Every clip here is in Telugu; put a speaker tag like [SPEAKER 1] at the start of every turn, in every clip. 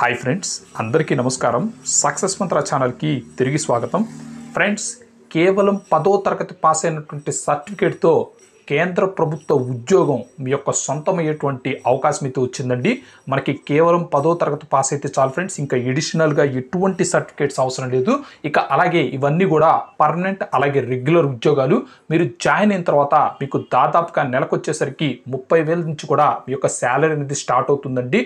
[SPEAKER 1] హాయ్ ఫ్రెండ్స్ అందరికీ నమస్కారం సక్సెస్ మంత్ర ఛానల్కి తిరిగి స్వాగతం ఫ్రెండ్స్ కేవలం పదో తరగతి పాస్ అయినటువంటి సర్టిఫికేట్తో కేంద్ర ప్రభుత్వ ఉద్యోగం మీ యొక్క సొంతమయ్యేటువంటి అవకాశం అయితే వచ్చిందండి మనకి కేవలం పదో తరగతి పాస్ అయితే చాలు ఫ్రెండ్స్ ఇంకా ఎడిషనల్గా ఎటువంటి సర్టిఫికేట్స్ అవసరం లేదు ఇక అలాగే ఇవన్నీ కూడా పర్మనెంట్ అలాగే రెగ్యులర్ ఉద్యోగాలు మీరు జాయిన్ అయిన తర్వాత మీకు దాదాపుగా నెలకు వచ్చేసరికి ముప్పై వేల నుంచి కూడా మీ యొక్క శాలరీ అనేది స్టార్ట్ అవుతుందండి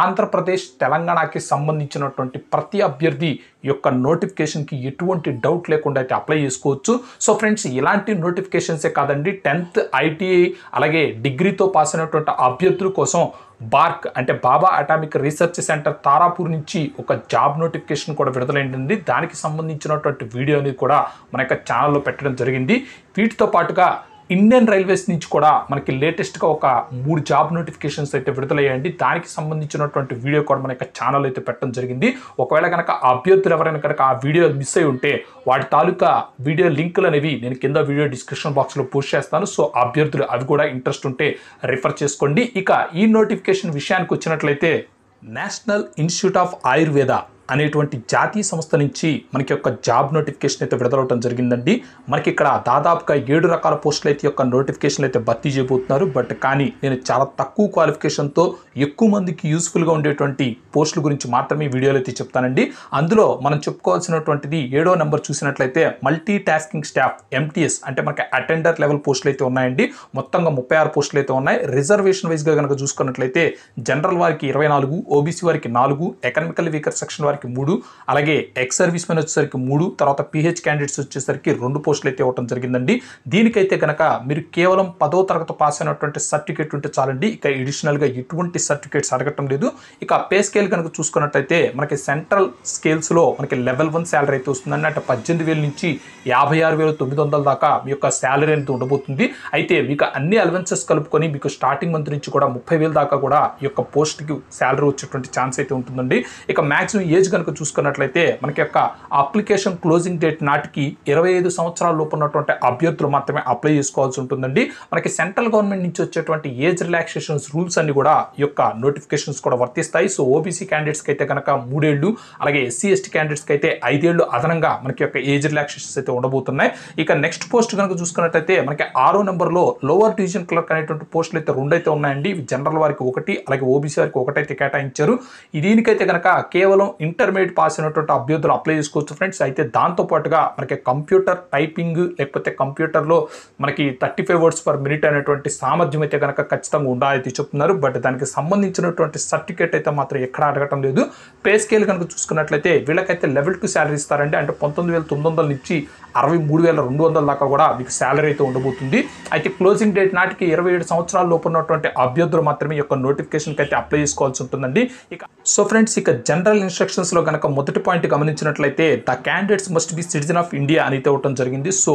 [SPEAKER 1] ఆంధ్రప్రదేశ్ తెలంగాణకి సంబంధించినటువంటి ప్రతి అభ్యర్థి యొక్క నోటిఫికేషన్కి ఎటువంటి డౌట్ లేకుండా అయితే అప్లై చేసుకోవచ్చు సో ఫ్రెండ్స్ ఇలాంటి నోటిఫికేషన్సే కాదండి టెన్త్ ఐటీఐ అలాగే డిగ్రీతో పాస్ అయినటువంటి అభ్యర్థుల కోసం బార్క్ అంటే Bhabha atomic research centre Tarapur నుంచి ఒక జాబ్ నోటిఫికేషన్ కూడా విడుదలైంది దానికి సంబంధించినటువంటి వీడియోని కూడా మన యొక్క ఛానల్లో పెట్టడం జరిగింది వీటితో పాటుగా ఇండియన్ రైల్వేస్ నుంచి కూడా మనకి లేటెస్ట్గా ఒక మూడు జాబ్ నోటిఫికేషన్స్ అయితే విడుదలయ్యాయండి దానికి సంబంధించినటువంటి వీడియో కూడా మన యొక్క ఛానల్ అయితే పెట్టడం జరిగింది ఒకవేళ కనుక ఆ అభ్యర్థులు ఎవరైనా కనుక ఆ వీడియో మిస్ అయి ఉంటే వాటి తాలూకా వీడియో లింకులు అనేవి నేను కింద వీడియో డిస్క్రిప్షన్ బాక్స్లో పోస్ట్ చేస్తాను సో అభ్యర్థులు అవి కూడా ఇంట్రెస్ట్ ఉంటే రిఫర్ చేసుకోండి ఇక ఈ నోటిఫికేషన్ విషయానికి వచ్చినట్లయితే నేషనల్ ఇన్స్టిట్యూట్ ఆఫ్ ఆయుర్వేద అనేటువంటి జాతీయ సంస్థ నుంచి మనకి యొక్క జాబ్ నోటిఫికేషన్ అయితే విడుదలవడం జరిగిందండి మనకి ఇక్కడ దాదాపుగా ఏడు రకాల పోస్టులు అయితే యొక్క నోటిఫికేషన్లు అయితే భర్తీ చేయబోతున్నారు బట్ కానీ నేను చాలా తక్కువ క్వాలిఫికేషన్తో ఎక్కువ మందికి యూస్ఫుల్గా ఉండేటువంటి పోస్టుల గురించి మాత్రమే వీడియోలు అయితే చెప్తానండి అందులో మనం చెప్పుకోవాల్సినటువంటిది ఏడో నెంబర్ చూసినట్లయితే మల్టీ టాస్కింగ్ స్టాఫ్ ఎంటీఎస్ అంటే మనకి అటెండర్ లెవెల్ పోస్టులు అయితే ఉన్నాయండి మొత్తంగా ముప్పై ఆరు పోస్టులు అయితే ఉన్నాయి రిజర్వేషన్ వైజ్గా కనుక చూసుకున్నట్లయితే జనరల్ వారికి ఇరవై నాలుగు ఓబీసీ వారికి నాలుగు ఎకనామికల్ వీకర్ సెక్షన్ వారికి వారికి మూడు అలాగే ఎక్స్ సర్వీస్ మెన్ వచ్చేసరికి మూడు తర్వాత పిహెచ్ క్యాండిడేట్స్ వచ్చేసరికి రెండు పోస్టులు అయితే ఇవ్వడం జరిగిందండి దీనికైతే కనుక మీరు కేవలం పదో తరగతి పాస్ అయినటువంటి సర్టిఫికేట్ ఉంటే చాలండి ఇక ఎడిషనల్గా ఎటువంటి సర్టిఫికేట్స్ అడగటం లేదు ఇక పే స్కేల్ కనుక చూసుకున్నట్టయితే మనకి సెంట్రల్ స్కేల్స్లో మనకి లెవెల్ వన్ శాలరీ అయితే వస్తుందండి అంటే పద్దెనిమిది వేల నుంచి యాభై ఆరు వేల తొమ్మిది వందల దాకా మీ యొక్క శాలరీ అనేది ఉండబోతుంది అయితే మీకు అన్ని అలవెన్సెస్ కలుపుకొని మీకు స్టార్టింగ్ మంత్ నుంచి కూడా ముప్పై వేల దాకా కూడా ఈ యొక్క పోస్ట్కి శాలరీ వచ్చేటువంటి ఛాన్స్ అయితే ఉంటుందండి ఇక మ్యాక్సిమం ఏజ్ ఏజ్ కనుక చూసుకున్నట్లయితే మనకి యొక్క అప్లికేషన్ క్లోజింగ్ డేట్ నాటికి ఇరవై ఐదు సంవత్సరాల లోపు ఉన్నటువంటి అభ్యర్థులు మాత్రమే అప్లై చేసుకోవాల్సి ఉంటుందండి మనకి సెంట్రల్ గవర్నమెంట్ నుంచి వచ్చేటువంటి ఏజ్ రిలాక్సేషన్స్ రూల్స్ అన్ని కూడా యొక్క నోటిఫికేషన్స్ కూడా వర్తిస్తాయి సో ఓబీసీ క్యాండిడేట్స్కి అయితే కనుక మూడేళ్ళు అలాగే ఎస్సీ ఎస్టీ క్యాండిడేట్స్కి అయితే ఐదేళ్ళు అదనంగా మనకి యొక్క ఏజ్ రిలాక్సేషన్స్ అయితే ఉండబోతున్నాయి ఇక నెక్స్ట్ పోస్ట్ కనుక చూసుకున్నట్లయితే మనకి ఆరో నెంబర్లో లోవర్ డివిజన్ క్లర్క్ అనేటువంటి పోస్టులు అయితే రెండు అయితే ఉన్నాయండి జనరల్ వారికి ఒకటి అలాగే ఓబీసీ వారికి ఒకటైతే కేటాయించారు దీనికైతే కనుక కేవలం ఇంటర్మీడియట్ పాస్ అయినటువంటి అభ్యర్థులు అప్లై చేసుకోవచ్చు ఫ్రెండ్స్ అయితే దాంతోపాటుగా మనకి కంప్యూటర్ టైపింగ్ లేకపోతే కంప్యూటర్లో మనకి thirty five words per minute అనేటువంటి సామర్థ్యం అయితే కనుక ఖచ్చితంగా ఉండాలని చెప్తున్నారు బట్ దానికి సంబంధించినటువంటి సర్టిఫికేట్ అయితే మాత్రం ఎక్కడ అడగటం లేదు పే స్కేల్ కనుక చూసుకున్నట్లయితే వీళ్ళకైతే లెవెల్ టూ శాలరీ ఇస్తారండి అంటే పంతొమ్మిది వేల తొమ్మిది వందల నుంచి అరవై మూడు వేల రెండు వందల దాకా కూడా మీకు శాలరీ అయితే ఉండబోతుంది అయితే క్లోజింగ్ డేట్ నాటికి ఇరవై ఏడు సంవత్సరాల లోపు ఉన్నటువంటి అభ్యర్థులు మాత్రమే యొక్క నోటిఫికేషన్కి అయితే అప్లై చేసుకోవాల్సి ఉంటుందండి ఇక సో ఫ్రెండ్స్ ఇక జనరల్ ఇన్స్ట్రక్షన్ లో కనుక మొదటి పాయింట్ గమనించినట్లయితే the candidates must be citizen of India అని ఇవ్వటం జరిగింది సో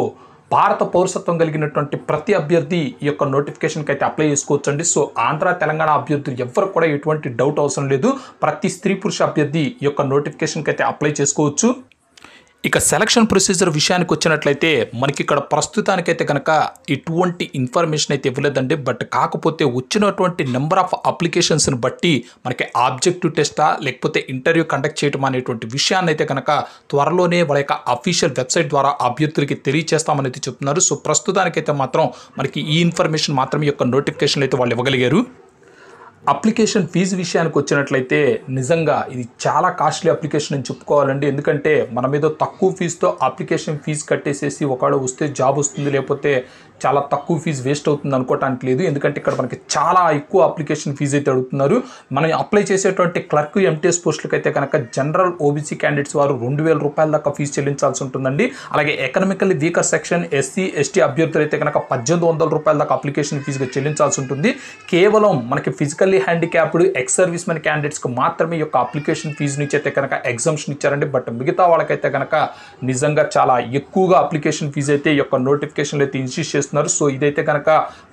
[SPEAKER 1] భారత పౌరసత్వం కలిగినటువంటి ప్రతి అభ్యర్థి ఈ యొక్క నోటిఫికేషన్కి అయితే అప్లై చేసుకోవచ్చండి సో ఆంధ్ర తెలంగాణ అభ్యర్థులు ఎవ్వరు కూడా ఎటువంటి డౌట్ అవసరం లేదు ప్రతి స్త్రీ పురుష అభ్యర్థి ఈ యొక్క నోటిఫికేషన్కి అయితే అప్లై చేసుకోవచ్చు ఇక సెలక్షన్ ప్రొసీజర్ విషయానికి వచ్చినట్లయితే మనకి ఇక్కడ ప్రస్తుతానికైతే కనుక ఎటువంటి ఇన్ఫర్మేషన్ అయితే ఇవ్వలేదండి బట్ కాకపోతే వచ్చినటువంటి నెంబర్ ఆఫ్ అప్లికేషన్స్ని బట్టి మనకి ఆబ్జెక్టివ్ టెస్టా లేకపోతే ఇంటర్వ్యూ కండక్ట్ చేయటం అనేటువంటి విషయాన్ని అయితే కనుక త్వరలోనే వాళ్ళ యొక్క అఫీషియల్ వెబ్సైట్ ద్వారా అభ్యర్థులకి తెలియచేస్తామని చెప్తున్నారు సో ప్రస్తుతానికైతే మాత్రం మనకి ఈ ఇన్ఫర్మేషన్ మాత్రం యొక్క నోటిఫికేషన్లు అయితే వాళ్ళు ఇవ్వగలిగారు అప్లికేషన్ ఫీజు విషయానికి వచ్చినట్లయితే నిజంగా ఇది చాలా కాస్ట్లీ అప్లికేషన్ అని చెప్పుకోవాలండి ఎందుకంటే మన మీద తక్కువ ఫీజుతో అప్లికేషన్ ఫీజు కట్టేసేసి ఒకవేళ వస్తే జాబ్ వస్తుంది లేకపోతే చాలా తక్కువ ఫీజు వేస్ట్ అవుతుంది అనుకోవటానికి లేదు ఎందుకంటే ఇక్కడ మనకి చాలా ఎక్కువ అప్లికేషన్ ఫీజు అయితే అడుగుతున్నారు మనం అప్లై చేసేటువంటి క్లర్క్ ఎంటీఎస్ పోస్టులకు అయితే కనుక జనరల్ ఓబీసీ క్యాండిడేట్స్ వారు రెండు వేల రూపాయల దాకా ఫీజు చెల్లించాల్సి ఉంటుందండి అలాగే economically weaker section SC ST అభ్యర్థులు అయితే కనుక పద్దెనిమిది వందల రూపాయల దాకా అప్లికేషన్ ఫీజుగా చెల్లించాల్సి ఉంటుంది కేవలం మనకి physically handicapped ex service men క్యాండిడేట్స్కి మాత్రమే యొక్క అప్లికేషన్ ఫీజు నుంచి అయితే కనుక ఎగ్జామ్షన్ ఇచ్చారండి బట్ మిగతా వాళ్ళకైతే కనుక నిజంగా చాలా ఎక్కువగా అప్లికేషన్ ఫీజు అయితే యొక్క నోటిఫికేషన్లు అయితే ఇన్స్టిట్యూట్ చేస్తున్నారు సో ఇదైతే కనుక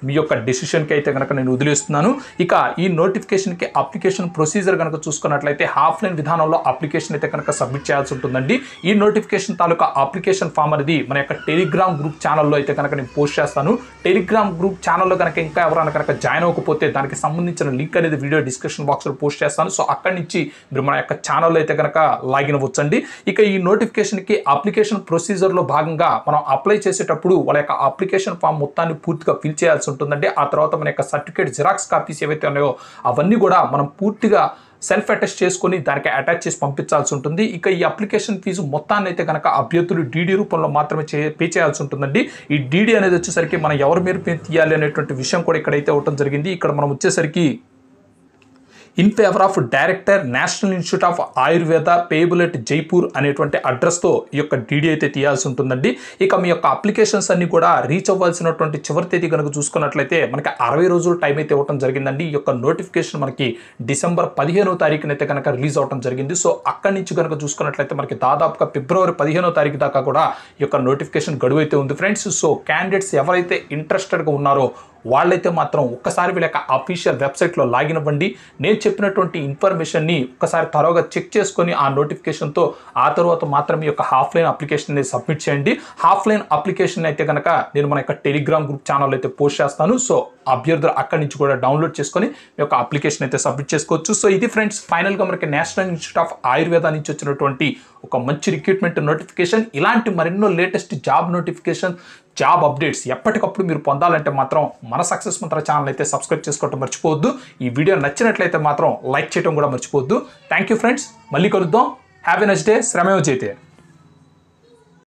[SPEAKER 1] మీ యొక్క డెసిషన్కి అయితే కనుక నేను వదిలేస్తున్నాను ఇక ఈ నోటిఫికేషన్కి అప్లికేషన్ ప్రొసీజర్ కనుక చూసుకున్నట్లయితే ఆఫ్లైన్ విధానంలో అప్లికేషన్ అయితే కనుక సబ్మిట్ చేయాల్సి ఉంటుందండి ఈ నోటిఫికేషన్ తాలూకా అప్లికేషన్ ఫామ్ అనేది మన యొక్క టెలిగ్రామ్ గ్రూప్ ఛానల్లో అయితే కనుక నేను పోస్ట్ చేస్తాను టెలిగ్రామ్ గ్రూప్ ఛానల్లో కనుక ఇంకా ఎవరైనా కనుక జాయిన్ అవ్వకపోతే దానికి సంబంధించిన లింక్ అనేది వీడియో డిస్క్రిప్షన్ బాక్స్లో పోస్ట్ చేస్తాను సో అక్కడి నుంచి మీరు మన యొక్క ఛానల్లో అయితే కనుక లాగిన్ అవ్వచ్చండి ఇక ఈ నోటిఫికేషన్కి అప్లికేషన్ ప్రొసీజర్లో భాగంగా మనం అప్లై చేసేటప్పుడు వాళ్ళ యొక్క అప్లికేషన్ ఫామ్ ఫామ్ మొత్తాన్ని పూర్తిగా ఫిల్ చేయాల్సి ఉంటుందండి ఆ తర్వాత మన యొక్క సర్టిఫికేట్ జిరాక్స్ కాపీస్ ఏవైతే ఉన్నాయో అవన్నీ కూడా మనం పూర్తిగా సెల్ఫ్ అటాచ్ చేసుకొని దానికి అటాచ్ చేసి పంపించాల్సి ఉంటుంది ఇక ఈ అప్లికేషన్ ఫీజు మొత్తాన్ని అయితే కనుక అభ్యర్థులు డీడీ రూపంలో మాత్రమే చే పే చేయాల్సి ఉంటుందండి ఈ డీడీ అనేది వచ్చేసరికి మనం ఎవరి మీరు తీయాలి అనేటువంటి విషయం కూడా ఇక్కడైతే ఇవ్వడం జరిగింది ఇక్కడ మనం వచ్చేసరికి in favour of director national institute of Ayurveda payable at Jaipur అనేటువంటి అడ్రస్తో ఈ యొక్క డీడీ అయితే తీయాల్సి ఉంటుందండి ఇక మీ యొక్క అప్లికేషన్స్ అన్ని కూడా రీచ్ అవ్వాల్సినటువంటి చివరి తేదీ కనుక చూసుకున్నట్లయితే మనకి అరవై రోజులు టైం అయితే ఇవ్వడం జరిగిందండి ఈ యొక్క నోటిఫికేషన్ మనకి డిసెంబర్ పదిహేనో తారీఖున అయితే కనుక రిలీజ్ అవడం జరిగింది సో అక్కడి నుంచి కనుక చూసుకున్నట్లయితే మనకి దాదాపుగా ఫిబ్రవరి పదిహేనో తారీఖు దాకా కూడా ఈ యొక్క నోటిఫికేషన్ గడువు అయితే ఉంది ఫ్రెండ్స్ సో క్యాండిడేట్స్ ఎవరైతే ఇంట్రెస్టెడ్గా ఉన్నారో వాళ్ళైతే మాత్రం ఒక్కసారి వీళ్ళ యొక్క అఫీషియల్ వెబ్సైట్లో లాగిన్ అవ్వండి నేను చెప్పినటువంటి ఇన్ఫర్మేషన్ని ఒకసారి త్వరగా చెక్ చేసుకొని ఆ నోటిఫికేషన్తో ఆ తర్వాత మాత్రం మీ యొక్క ఆఫ్లైన్ అప్లికేషన్ అనేది సబ్మిట్ చేయండి ఆఫ్లైన్ అప్లికేషన్ అయితే కనుక నేను మన యొక్క టెలిగ్రామ్ గ్రూప్ ఛానల్ అయితే పోస్ట్ చేస్తాను సో అభ్యర్థులు అక్కడి నుంచి కూడా డౌన్లోడ్ చేసుకొని మీ యొక్క అప్లికేషన్ అయితే సబ్మిట్ చేసుకోవచ్చు సో ఇది ఫ్రెండ్స్ ఫైనల్గా మనకి నేషనల్ ఇన్స్టిట్యూట్ ఆఫ్ ఆయుర్వేద నుంచి వచ్చినటువంటి ఒక మంచి రిక్రూట్మెంట్ నోటిఫికేషన్ ఇలాంటి మరెన్నో latest job notification job updates ఎప్పటికప్పుడు మీరు పొందాలంటే మాత్రం మన సక్సెస్ మంత్ర ఛానల్ అయితే సబ్స్క్రైబ్ చేసుకోవడం మర్చిపోవద్దు ఈ వీడియో నచ్చినట్లయితే మాత్రం లైక్ చేయడం కూడా మర్చిపోవద్దు థ్యాంక్ యూ ఫ్రెండ్స్ మళ్ళీ కలుద్దాం హ్యాపీ నెక్స్ట్ డే శ్రమేవ జైతే